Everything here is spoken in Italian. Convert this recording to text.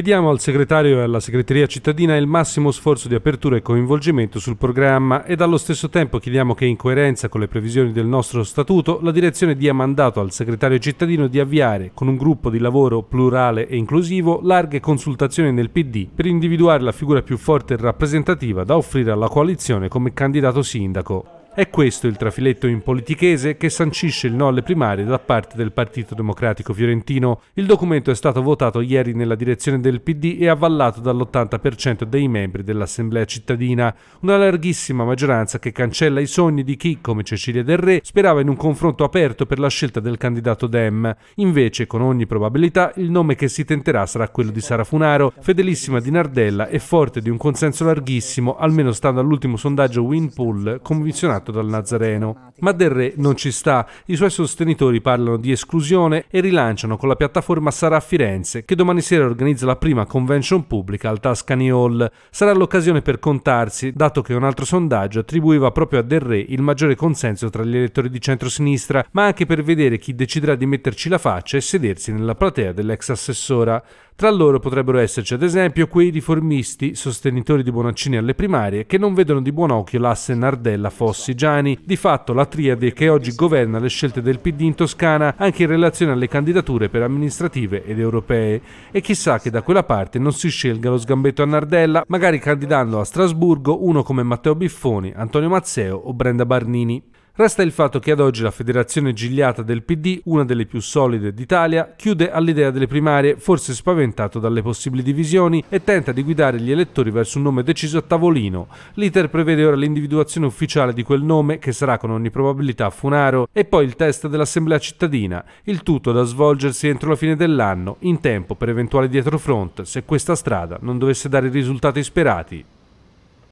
Chiediamo al segretario e alla segreteria cittadina il massimo sforzo di apertura e coinvolgimento sul programma ed allo stesso tempo chiediamo che in coerenza con le previsioni del nostro statuto la direzione dia mandato al segretario cittadino di avviare con un gruppo di lavoro plurale e inclusivo larghe consultazioni nel PD per individuare la figura più forte e rappresentativa da offrire alla coalizione come candidato sindaco. È questo il trafiletto in politichese che sancisce il no alle primarie da parte del Partito Democratico Fiorentino. Il documento è stato votato ieri nella direzione del PD e avvallato dall'80% dei membri dell'Assemblea cittadina, una larghissima maggioranza che cancella i sogni di chi, come Cecilia Del Re, sperava in un confronto aperto per la scelta del candidato Dem. Invece, con ogni probabilità, il nome che si tenterà sarà quello di Sara Funaro, fedelissima di Nardella e forte di un consenso larghissimo, almeno stando all'ultimo sondaggio Winpool commissionato fatto dal Nazareno. Ma Del Re non ci sta, i suoi sostenitori parlano di esclusione e rilanciano con la piattaforma Sarà a Firenze, che domani sera organizza la prima convention pubblica al Tuscany Hall. Sarà l'occasione per contarsi, dato che un altro sondaggio attribuiva proprio a Del Re il maggiore consenso tra gli elettori di centrosinistra, ma anche per vedere chi deciderà di metterci la faccia e sedersi nella platea dell'ex assessora. Tra loro potrebbero esserci ad esempio quei riformisti, sostenitori di Bonaccini alle primarie, che non vedono di buon occhio l'asse Nardella-Fossi-Giani, di fatto la triade che oggi governa le scelte del PD in Toscana anche in relazione alle candidature per amministrative ed europee. E chissà che da quella parte non si scelga lo sgambetto a Nardella, magari candidando a Strasburgo uno come Matteo Biffoni, Antonio Mazzeo o Brenda Barnini. Resta il fatto che ad oggi la federazione gigliata del PD, una delle più solide d'Italia, chiude all'idea delle primarie, forse spaventato dalle possibili divisioni, e tenta di guidare gli elettori verso un nome deciso a tavolino. L'iter prevede ora l'individuazione ufficiale di quel nome, che sarà con ogni probabilità Funaro, e poi il test dell'assemblea cittadina, il tutto da svolgersi entro la fine dell'anno, in tempo per eventuali dietrofront, se questa strada non dovesse dare i risultati sperati.